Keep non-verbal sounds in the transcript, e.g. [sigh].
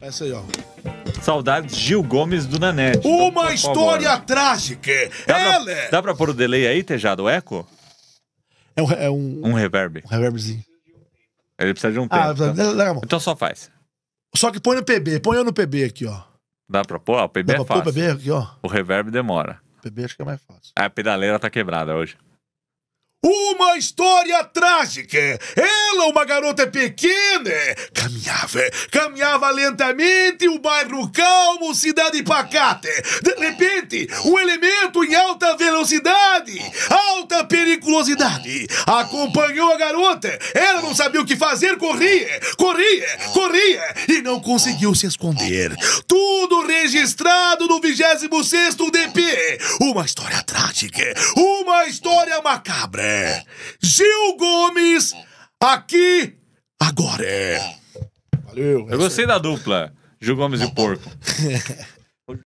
Essa aí, ó. Saudades Gil Gomes do Nanete. Uma então, história favor. trágica. Dá Ela... pra, é- dá pra pôr o delay aí, Tejado? O eco? É um, é um, um reverb. Um reverbzinho. Ele precisa de um ah, tempo. Ah, então. então só faz. Só que põe no PB. Põe eu no PB aqui, ó. Dá pra pôr? O PB dá é fácil. Pôr o PB aqui, ó. O reverb demora. O PB acho que é mais fácil. Ah, a pedaleira tá quebrada hoje. Uma história trágica. Ela, uma garota pequena, caminhava, caminhava lentamente, o bairro calmo, cidade pacata. De repente, um elemento em alta velocidade, alta periculosidade, acompanhou a garota. Ela não sabia o que fazer, corria, corria, corria e não conseguiu se esconder. Tudo registrado no 26º DP. Uma história trágica, uma história macabra. Gil Gomes, aqui, agora. Valeu. Eu gostei da dupla, Gil Gomes e Porco. [laughs]